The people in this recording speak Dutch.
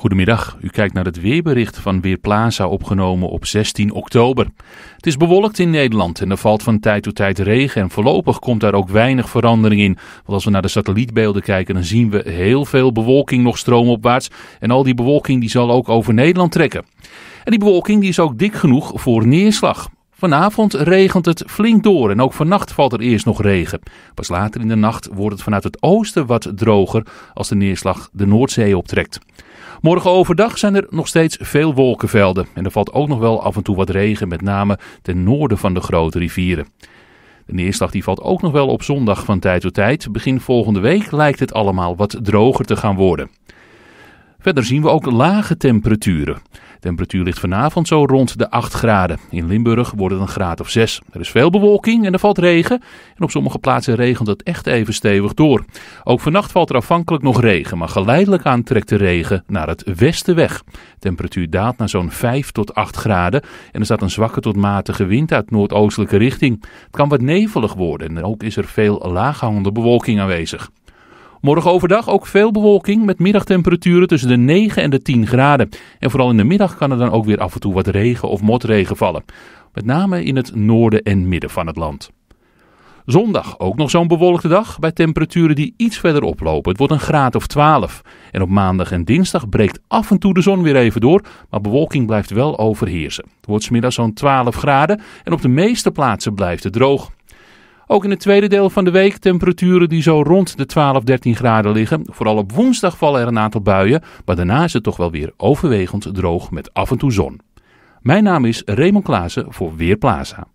Goedemiddag, u kijkt naar het weerbericht van Weerplaza opgenomen op 16 oktober. Het is bewolkt in Nederland en er valt van tijd tot tijd regen en voorlopig komt daar ook weinig verandering in. Want als we naar de satellietbeelden kijken dan zien we heel veel bewolking nog stroomopwaarts en al die bewolking die zal ook over Nederland trekken. En die bewolking die is ook dik genoeg voor neerslag. Vanavond regent het flink door en ook vannacht valt er eerst nog regen. Pas later in de nacht wordt het vanuit het oosten wat droger als de neerslag de Noordzee optrekt. Morgen overdag zijn er nog steeds veel wolkenvelden en er valt ook nog wel af en toe wat regen, met name ten noorden van de grote rivieren. De neerslag die valt ook nog wel op zondag van tijd tot tijd. Begin volgende week lijkt het allemaal wat droger te gaan worden. Verder zien we ook lage temperaturen. De temperatuur ligt vanavond zo rond de 8 graden. In Limburg wordt het een graad of 6. Er is veel bewolking en er valt regen. En op sommige plaatsen regent het echt even stevig door. Ook vannacht valt er afhankelijk nog regen, maar geleidelijk aan trekt de regen naar het westen weg. De temperatuur daalt naar zo'n 5 tot 8 graden en er staat een zwakke tot matige wind uit noordoostelijke richting. Het kan wat nevelig worden en ook is er veel laaghangende bewolking aanwezig. Morgen overdag ook veel bewolking met middagtemperaturen tussen de 9 en de 10 graden. En vooral in de middag kan er dan ook weer af en toe wat regen of motregen vallen. Met name in het noorden en midden van het land. Zondag ook nog zo'n bewolkte dag bij temperaturen die iets verder oplopen. Het wordt een graad of 12. En op maandag en dinsdag breekt af en toe de zon weer even door, maar bewolking blijft wel overheersen. Het wordt smiddags zo'n 12 graden en op de meeste plaatsen blijft het droog. Ook in het tweede deel van de week temperaturen die zo rond de 12, 13 graden liggen. Vooral op woensdag vallen er een aantal buien, maar daarna is het toch wel weer overwegend droog met af en toe zon. Mijn naam is Raymond Klaassen voor Weerplaza.